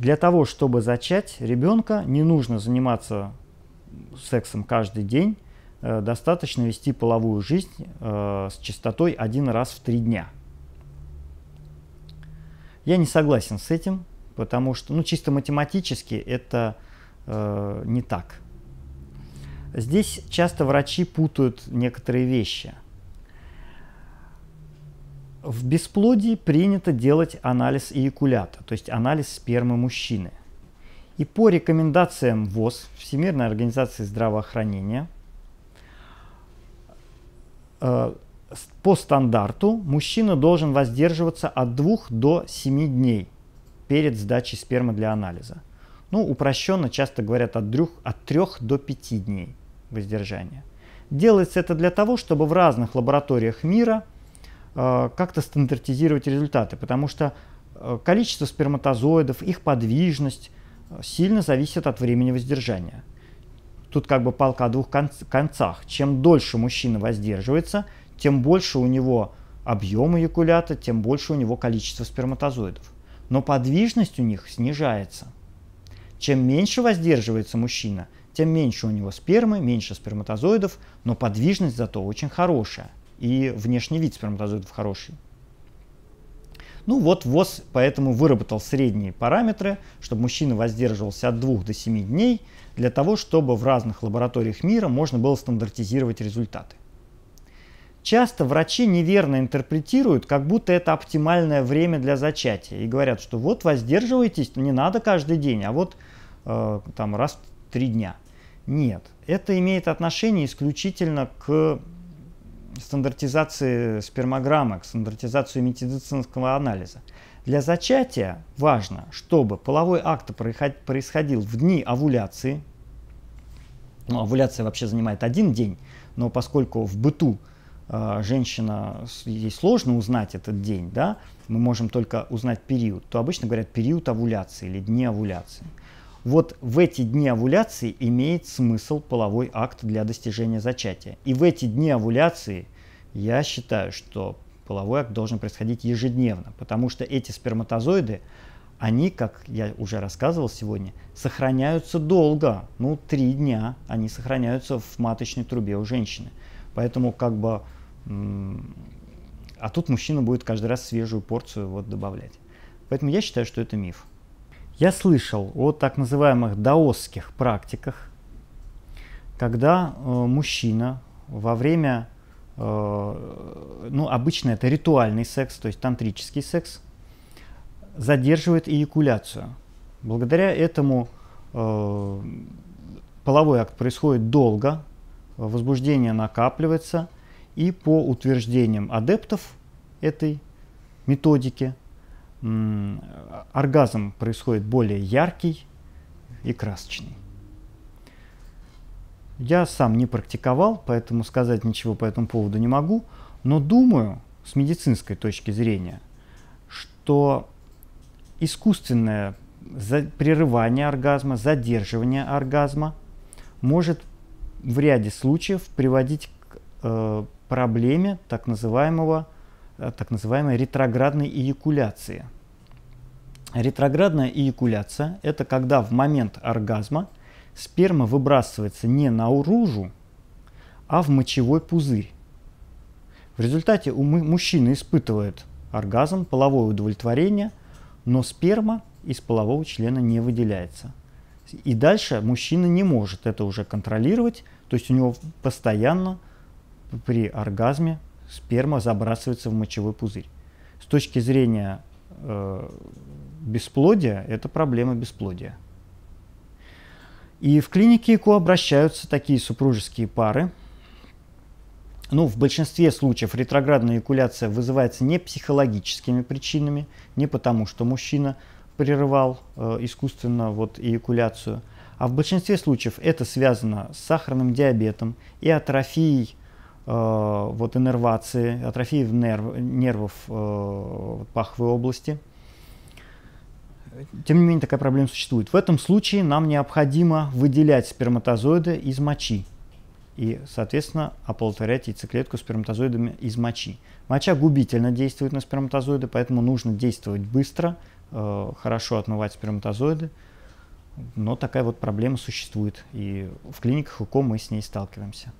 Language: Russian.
для того, чтобы зачать ребенка, не нужно заниматься сексом каждый день, э, достаточно вести половую жизнь э, с частотой один раз в три дня. Я не согласен с этим, потому что, ну, чисто математически это э, не так. Здесь часто врачи путают некоторые вещи – в бесплодии принято делать анализ эякулята, то есть анализ спермы мужчины. И по рекомендациям ВОЗ, Всемирной организации здравоохранения, э, по стандарту мужчина должен воздерживаться от 2 до 7 дней перед сдачей спермы для анализа. Ну, упрощенно часто говорят от 3, от 3 до 5 дней воздержания. Делается это для того, чтобы в разных лабораториях мира – Э, как-то стандартизировать результаты, потому что э, количество сперматозоидов, их подвижность э, сильно зависит от времени воздержания. Тут как бы палка о двух концах. Чем дольше мужчина воздерживается, тем больше у него объем эякулята, тем больше у него количество сперматозоидов. Но подвижность у них снижается. Чем меньше воздерживается мужчина, тем меньше у него спермы, меньше сперматозоидов, но подвижность зато очень хорошая и внешний вид сперматозоидов хороший. Ну вот ВОЗ поэтому выработал средние параметры, чтобы мужчина воздерживался от 2 до 7 дней, для того, чтобы в разных лабораториях мира можно было стандартизировать результаты. Часто врачи неверно интерпретируют, как будто это оптимальное время для зачатия. И говорят, что вот воздерживайтесь, не надо каждый день, а вот э, там раз в три дня. Нет, это имеет отношение исключительно к стандартизации спермограммы, стандартизацию стандартизации медицинского анализа. Для зачатия важно, чтобы половой акт происходил в дни овуляции. Ну, овуляция вообще занимает один день, но поскольку в быту э, женщина, ей сложно узнать этот день, да, мы можем только узнать период, то обычно говорят период овуляции или дни овуляции. Вот в эти дни овуляции имеет смысл половой акт для достижения зачатия. И в эти дни овуляции я считаю, что половой акт должен происходить ежедневно, потому что эти сперматозоиды, они, как я уже рассказывал сегодня, сохраняются долго, ну, три дня они сохраняются в маточной трубе у женщины. Поэтому как бы... А тут мужчина будет каждый раз свежую порцию вот добавлять. Поэтому я считаю, что это миф. Я слышал о так называемых даосских практиках, когда э, мужчина во время, э, ну обычно это ритуальный секс, то есть тантрический секс, задерживает эякуляцию. Благодаря этому э, половой акт происходит долго, возбуждение накапливается, и по утверждениям адептов этой методики – оргазм происходит более яркий и красочный. Я сам не практиковал, поэтому сказать ничего по этому поводу не могу, но думаю, с медицинской точки зрения, что искусственное прерывание оргазма, задерживание оргазма может в ряде случаев приводить к э, проблеме так называемого Э, так называемой ретроградной эякуляции. Ретроградная эякуляция – это когда в момент оргазма сперма выбрасывается не наружу, а в мочевой пузырь. В результате у мужчины испытывает оргазм, половое удовлетворение, но сперма из полового члена не выделяется. И дальше мужчина не может это уже контролировать, то есть у него постоянно при оргазме сперма забрасывается в мочевой пузырь. С точки зрения э, бесплодия, это проблема бесплодия. И в клинике ЭКО обращаются такие супружеские пары. Ну, в большинстве случаев ретроградная экуляция вызывается не психологическими причинами, не потому что мужчина прерывал э, искусственно вот эякуляцию, а в большинстве случаев это связано с сахарным диабетом и атрофией Э, вот иннервации, атрофии нерв, нервов э, паховой области. Тем не менее, такая проблема существует. В этом случае нам необходимо выделять сперматозоиды из мочи и, соответственно, оплодотворять яйцеклетку сперматозоидами из мочи. Моча губительно действует на сперматозоиды, поэтому нужно действовать быстро, э, хорошо отмывать сперматозоиды. Но такая вот проблема существует, и в клиниках УКО мы с ней сталкиваемся.